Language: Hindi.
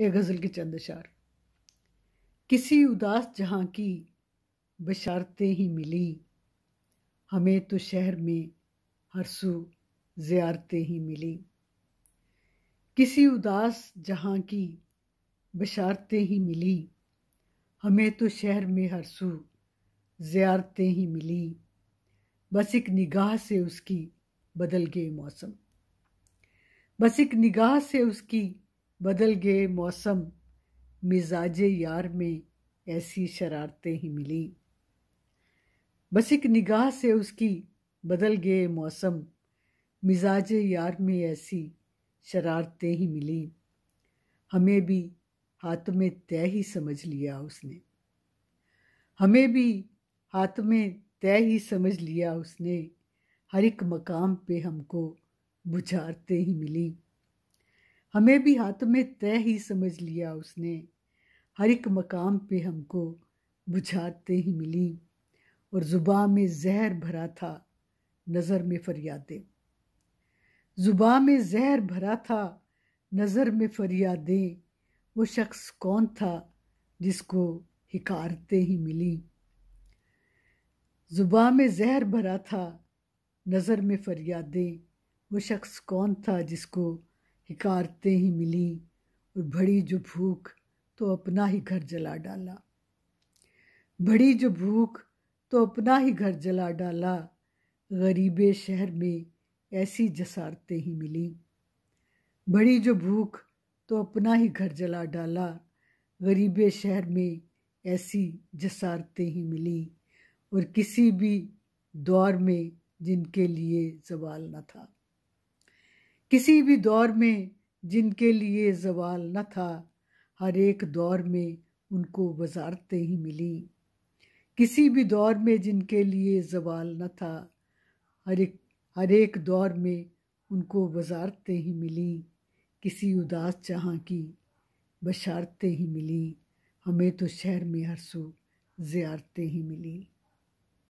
ये गज़ल के चंद अशार किसी उदास जहाँ की बशारतें ही मिली हमें तो शहर में हर सू ही मिली किसी उदास जहाँ की बशारतें ही मिली हमें तो शहर में हर सू ही मिली बस एक निगाह से उसकी बदल गए मौसम बस एक निगाह से उसकी बदल गए मौसम मिजाज यार में ऐसी शरारतें ही मिली बस एक निगाह से उसकी बदल गए मौसम मिजाज यार में ऐसी शरारतें ही मिली हमें भी हाथ में तय ही समझ लिया उसने हमें भी हाथ में तय ही समझ लिया उसने हर एक मकाम पे हमको बुझारते ही मिली हमें भी हाथ में तय ही समझ लिया उसने हर एक मकाम पे हमको बुझाते ही मिली और जुबा में जहर भरा था नज़र में फरियादें जुबा में जहर भरा था नज़र में फरियादें वो शख्स कौन था जिसको हिकारते ही मिली जुबा में जहर भरा था नज़र में फरियादें वो शख्स कौन था जिसको हिकारते ही मिली और बड़ी जो भूख तो अपना ही घर जला डाला बड़ी जो भूख तो अपना ही घर जला डाला गरीब शहर में ऐसी जसारतें ही मिली बड़ी जो भूख तो अपना ही घर जला डाला गरीब शहर में ऐसी जसारतें ही मिली और किसी भी दौर में जिनके लिए जवाल न था किसी भी दौर में जिनके लिए जवाल न था हर एक दौर में उनको वजारतें ही मिली किसी भी दौर में जिनके लिए जवाल न था हर एक हर एक दौर में उनको वजारतें ही मिली किसी उदास जहाँ की बशारतें ही मिली हमें तो शहर में हर सो ज़ियारतें ही मिली